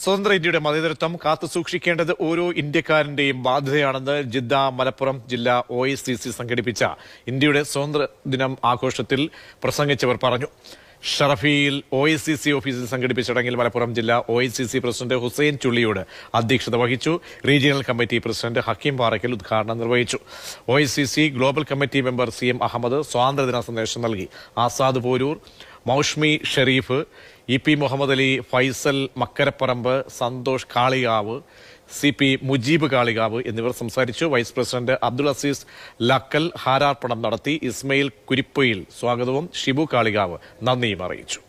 സ്വതന്ത്ര ഇന്ത്യയുടെ മതേതരത്വം കാത്തുസൂക്ഷിക്കേണ്ടത് ഓരോ ഇന്ത്യക്കാരന്റെയും ബാധ്യതയാണെന്ന് ജിദ്ദ മലപ്പുറം ജില്ലാ ഒ എസ് സി സി സംഘടിപ്പിച്ച ഇന്ത്യയുടെ സ്വതന്ത്ര ദിനം ആഘോഷത്തിൽ പ്രസംഗിച്ചവർ പറഞ്ഞു ഷറഫിയിൽ ഒ എസ് സി സി ഓഫീസിൽ സംഘടിപ്പിച്ച ചടങ്ങിൽ മലപ്പുറം ജില്ലാ O S C C president Hussain Chulliyode അധ്യക്ഷത വഹിച്ചു regional committee president Hakeem Parakkal ഉദ്ഘാടനം നിർവഹിച്ചു O S C C global committee member C M Ahmed സ്വാതന്ത്ര്യദിന സന്ദേശം നൽകി Azad Poroor Moushmi Sharif E P Muhammad Ali Faisal Makkaraparamba Santhosh Kalikavu C P Mujeeb Kalikavu എന്നിവർ സംസാരിച്ചു വൈസ് പ്രസിഡന്റ് അബ്ദുൾ അസീസ് ലക്കൽ ഹാരാർപ്പണം നടത്തി ഇസ്മയിൽ കുരിപ്പയിൽ സ്വാഗതവും ഷിബു കാളികാവ് നന്ദിയും അറിയിച്ചു